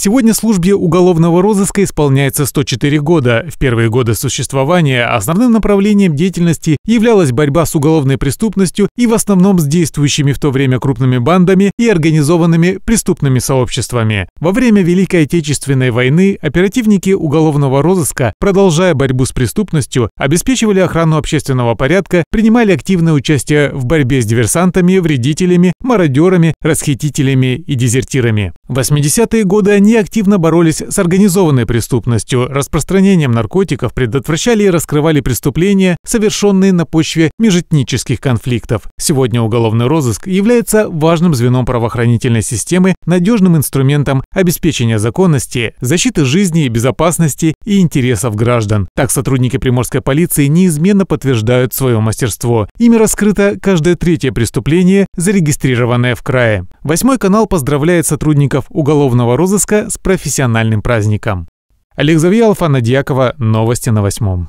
Сегодня службе уголовного розыска исполняется 104 года. В первые годы существования основным направлением деятельности являлась борьба с уголовной преступностью и в основном с действующими в то время крупными бандами и организованными преступными сообществами. Во время Великой Отечественной войны оперативники уголовного розыска, продолжая борьбу с преступностью, обеспечивали охрану общественного порядка, принимали активное участие в борьбе с диверсантами, вредителями, мародерами, расхитителями и дезертирами. В 80-е годы они они активно боролись с организованной преступностью, распространением наркотиков, предотвращали и раскрывали преступления, совершенные на почве межэтнических конфликтов. Сегодня уголовный розыск является важным звеном правоохранительной системы, надежным инструментом обеспечения законности, защиты жизни и безопасности и интересов граждан. Так сотрудники приморской полиции неизменно подтверждают свое мастерство. Ими раскрыто каждое третье преступление, зарегистрированное в крае. Восьмой канал поздравляет сотрудников уголовного розыска с профессиональным праздником. Олег Завьялов, Анна Дьякова. Новости на восьмом.